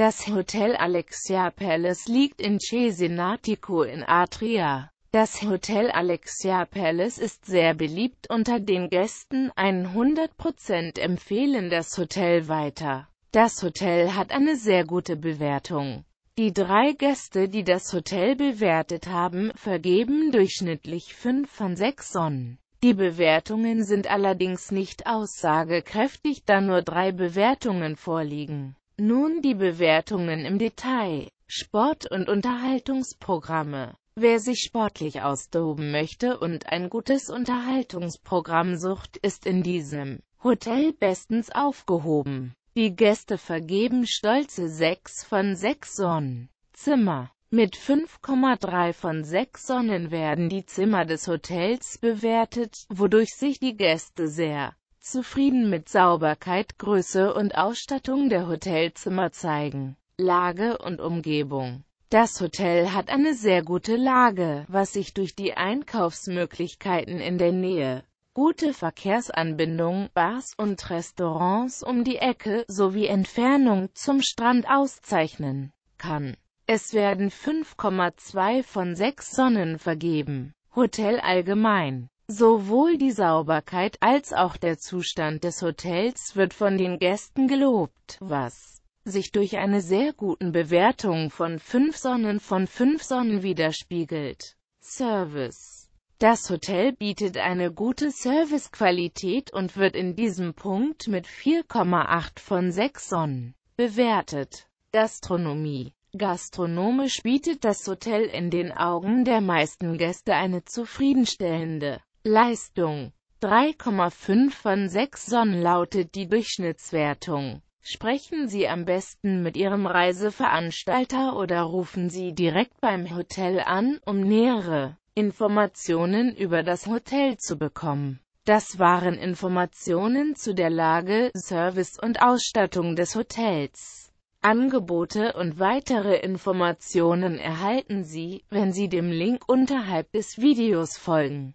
Das Hotel Alexia Palace liegt in Cesenatico in Atria. Das Hotel Alexia Palace ist sehr beliebt unter den Gästen, 100% empfehlen das Hotel weiter. Das Hotel hat eine sehr gute Bewertung. Die drei Gäste, die das Hotel bewertet haben, vergeben durchschnittlich 5 von 6 Sonnen. Die Bewertungen sind allerdings nicht aussagekräftig, da nur drei Bewertungen vorliegen. Nun die Bewertungen im Detail. Sport- und Unterhaltungsprogramme. Wer sich sportlich austoben möchte und ein gutes Unterhaltungsprogramm sucht, ist in diesem Hotel bestens aufgehoben. Die Gäste vergeben stolze 6 von 6 Sonnen. Zimmer. Mit 5,3 von 6 Sonnen werden die Zimmer des Hotels bewertet, wodurch sich die Gäste sehr zufrieden mit Sauberkeit, Größe und Ausstattung der Hotelzimmer zeigen. Lage und Umgebung das Hotel hat eine sehr gute Lage, was sich durch die Einkaufsmöglichkeiten in der Nähe, gute Verkehrsanbindung, Bars und Restaurants um die Ecke sowie Entfernung zum Strand auszeichnen kann. Es werden 5,2 von 6 Sonnen vergeben. Hotel allgemein Sowohl die Sauberkeit als auch der Zustand des Hotels wird von den Gästen gelobt, was sich durch eine sehr guten Bewertung von 5 Sonnen von 5 Sonnen widerspiegelt. Service Das Hotel bietet eine gute Servicequalität und wird in diesem Punkt mit 4,8 von 6 Sonnen bewertet. Gastronomie Gastronomisch bietet das Hotel in den Augen der meisten Gäste eine zufriedenstellende Leistung 3,5 von 6 Sonnen lautet die Durchschnittswertung. Sprechen Sie am besten mit Ihrem Reiseveranstalter oder rufen Sie direkt beim Hotel an, um nähere Informationen über das Hotel zu bekommen. Das waren Informationen zu der Lage, Service und Ausstattung des Hotels. Angebote und weitere Informationen erhalten Sie, wenn Sie dem Link unterhalb des Videos folgen.